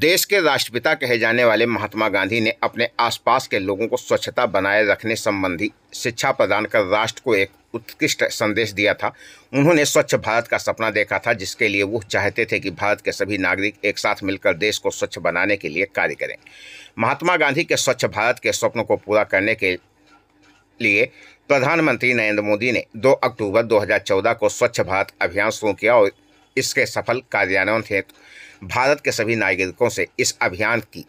देश के राष्ट्रपिता कहे जाने वाले महात्मा गांधी ने अपने आसपास के लोगों को स्वच्छता बनाए रखने संबंधी शिक्षा प्रदान कर राष्ट्र को एक उत्कृष्ट संदेश दिया था उन्होंने स्वच्छ भारत का सपना देखा था जिसके लिए वो चाहते थे कि भारत के सभी नागरिक एक साथ मिलकर देश को स्वच्छ बनाने के लिए कार्य करें महात्मा गांधी के स्वच्छ भारत के स्वप्न को पूरा करने के लिए प्रधानमंत्री नरेंद्र मोदी ने 2 अक्टूबर 2014 को स्वच्छ भारत अभियान शुरू किया और इसके सफल कार्यान्वयन हेतु भारत के सभी नागरिकों से इस अभियान की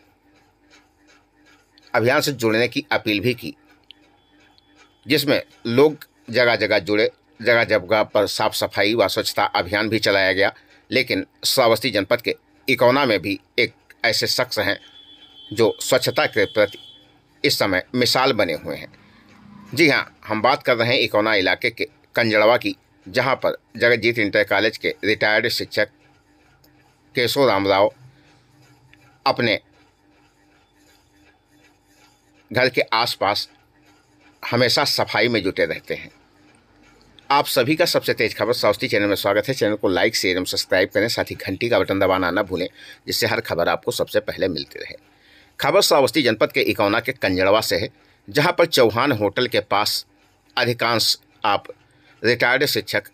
अभियान से जुड़ने की अपील भी की जिसमें लोग जगह जगह जुड़े जगह जगह पर साफ सफाई व स्वच्छता अभियान भी चलाया गया लेकिन श्रावस्ती जनपद के इकौना में भी एक ऐसे शख्स हैं जो स्वच्छता के प्रति इस समय मिसाल बने हुए हैं जी हाँ हम बात कर रहे हैं इकौना इलाके के कंजड़वा की जहां पर जगतजीत इंटर कॉलेज के रिटायर्ड शिक्षक केशव राम राव अपने घर के आसपास हमेशा सफाई में जुटे रहते हैं आप सभी का सबसे तेज खबर सौस्ती चैनल में स्वागत है चैनल को लाइक शेयर एवं सब्सक्राइब करें साथ ही घंटी का बटन दबाना ना भूलें जिससे हर खबर आपको सबसे पहले मिलती रहे खबर सावस्ती जनपद के इकौना के कंजड़वा से है जहां पर चौहान होटल के पास अधिकांश आप रिटायर्ड शिक्षक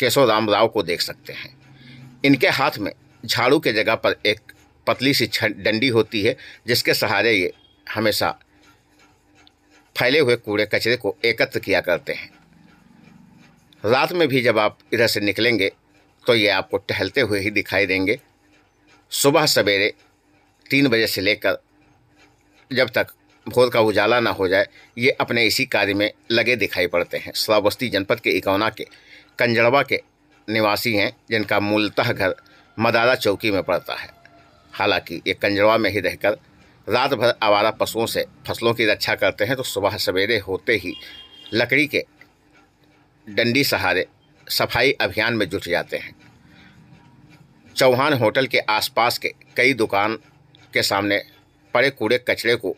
केशव राम राव को देख सकते हैं इनके हाथ में झाड़ू के जगह पर एक पतली सी डंडी होती है जिसके सहारे ये हमेशा फैले हुए कूड़े कचरे को एकत्र किया करते हैं रात में भी जब आप इधर से निकलेंगे तो ये आपको टहलते हुए ही दिखाई देंगे सुबह सवेरे तीन बजे से लेकर जब तक भोर का उजाला ना हो जाए ये अपने इसी कार्य में लगे दिखाई पड़ते हैं श्रावस्ती जनपद के इकौना के कंजड़वा के निवासी हैं जिनका मूलतः घर मदारा चौकी में पड़ता है हालांकि ये कंजड़वा में ही रहकर रात भर आवारा पशुओं से फसलों की रक्षा करते हैं तो सुबह सवेरे होते ही लकड़ी के डंडी सहारे सफाई अभियान में जुट जाते हैं चौहान होटल के आसपास के कई दुकान के सामने पड़े कूड़े कचरे को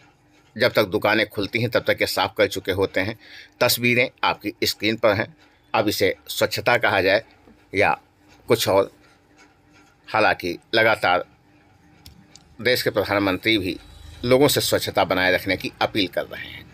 जब तक दुकानें खुलती हैं तब तक ये साफ़ कर चुके होते हैं तस्वीरें आपकी स्क्रीन पर हैं अब इसे स्वच्छता कहा जाए या कुछ और हालांकि लगातार देश के प्रधानमंत्री भी लोगों से स्वच्छता बनाए रखने की अपील कर रहे हैं